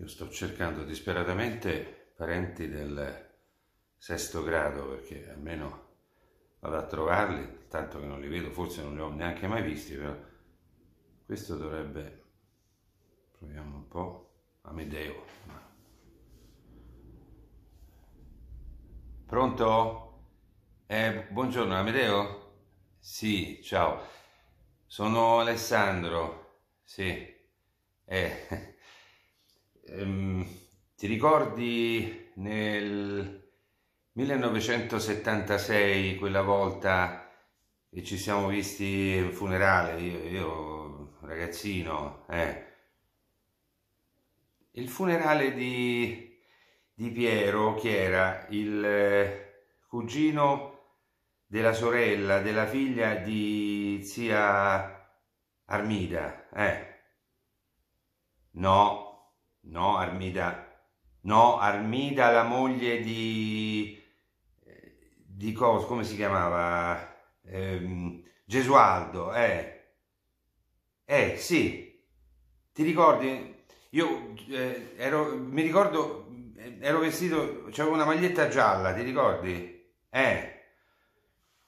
Io sto cercando disperatamente parenti del sesto grado perché almeno vado a trovarli, tanto che non li vedo, forse non li ho neanche mai visti, però questo dovrebbe, proviamo un po', Amedeo. Pronto? Eh, buongiorno Amedeo? Sì, ciao. Sono Alessandro, sì. Eh, ehm, ti ricordi nel 1976 quella volta che ci siamo visti in funerale, io, io ragazzino, eh. Il funerale di, di Piero, che era il eh, cugino della sorella, della figlia di zia Armida, eh? No, No, Armida. No, Armida, la moglie di... Eh, di cosa? Come si chiamava? Ehm, Gesualdo, eh. Eh, sì. Ti ricordi? Io eh, ero, mi ricordo, eh, ero vestito, c'avevo una maglietta gialla, ti ricordi? Eh.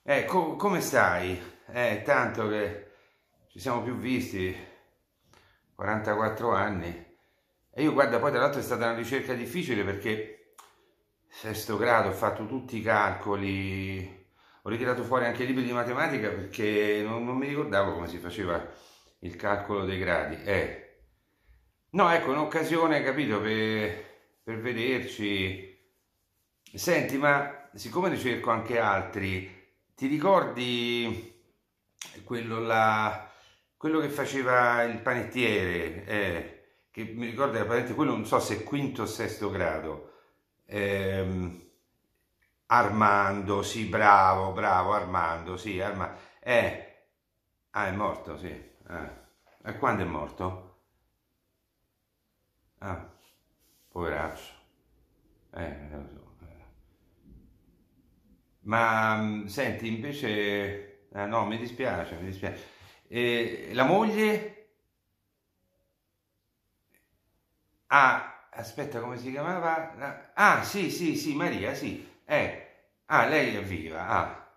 Eh, co come stai? Eh, tanto che ci siamo più visti. 44 anni. E io guarda, poi tra l'altro è stata una ricerca difficile perché sesto grado ho fatto tutti i calcoli, ho ritirato fuori anche i libri di matematica perché non, non mi ricordavo come si faceva il calcolo dei gradi. Eh. No, ecco, un'occasione, capito, per, per vederci. Senti, ma siccome ne cerco anche altri, ti ricordi quello, là, quello che faceva il panettiere? Eh? che mi ricordo che apparentemente quello non so se è quinto o sesto grado, ehm, Armando, sì, bravo, bravo, Armando, sì, Armando, eh, ah, è morto, sì, eh. e quando è morto? Ah, poveraccio, eh, lo so. Eh. Ma mm, senti, invece, ah, no, mi dispiace, mi dispiace. Eh, la moglie? a, ah, aspetta come si chiamava? Ah sì sì sì Maria sì, eh, ah lei è viva, ah.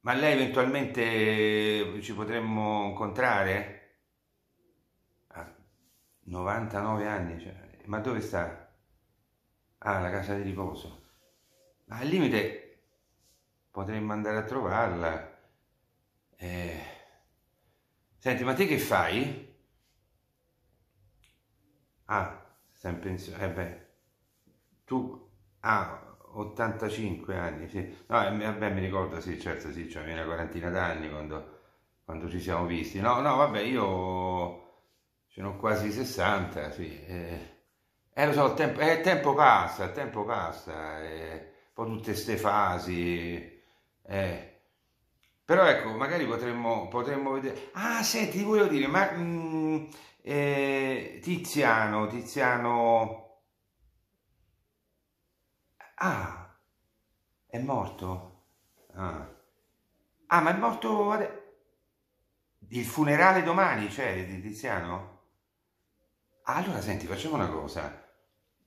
ma lei eventualmente eh, ci potremmo incontrare? Ah, 99 anni, cioè, ma dove sta? Ah, la casa di riposo. Ma al limite potremmo andare a trovarla. Eh. Senti, ma te che fai? Ah, in pensione. Eh beh, tu ah, 85 anni, sì. No, eh, vabbè, mi ricordo, sì, certo, sì, cioè una quarantina d'anni quando, quando, ci siamo visti. No, no, vabbè, io ce sono quasi 60, sì. Eh, eh lo so, il tempo, eh, tempo passa, il tempo passa, eh, un tutte queste fasi. Eh. Però ecco, magari potremmo, potremmo vedere... Ah, senti, voglio dire, ma... Mh, mm, eh, Tiziano, Tiziano... Ah, è morto? Ah, ah ma è morto... Ade... Il funerale domani c'è cioè, di Tiziano? Ah, allora senti, facciamo una cosa.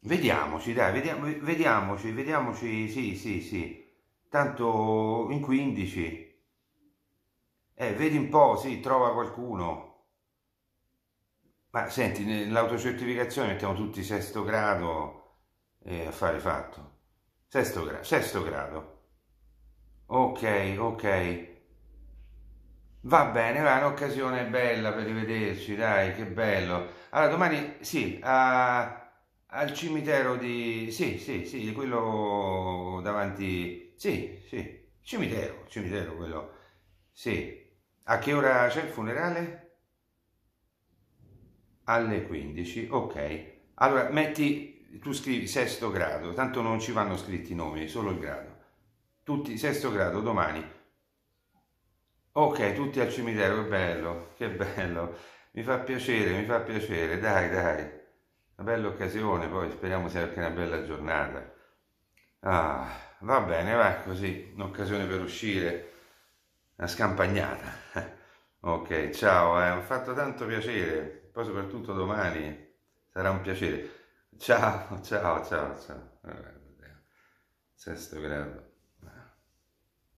Vediamoci, dai, vediamo, vediamoci, vediamoci, sì, sì, sì. Tanto in 15. Eh, vedi un po', sì, trova qualcuno. Ma senti, nell'autocertificazione mettiamo tutti sesto grado eh, a fare fatto. Sesto, gra sesto grado. Ok, ok. Va bene, va, un'occasione bella per rivederci, dai, che bello. Allora, domani, sì, a, al cimitero di... Sì, sì, sì, quello davanti... Sì, sì, cimitero, cimitero quello. Sì. A che ora c'è il funerale? alle 15, ok. Allora, metti, tu scrivi sesto grado, tanto non ci vanno scritti i nomi, solo il grado. Tutti, sesto grado, domani. Ok, tutti al cimitero, che bello, che bello. Mi fa piacere, mi fa piacere, dai, dai. Una bella occasione, poi speriamo sia anche una bella giornata. Ah, va bene, va così, un'occasione per uscire, una scampagnata. Ok, ciao, eh, ha fatto tanto piacere, poi soprattutto domani sarà un piacere. Ciao, ciao, ciao, ciao. Sesto grado.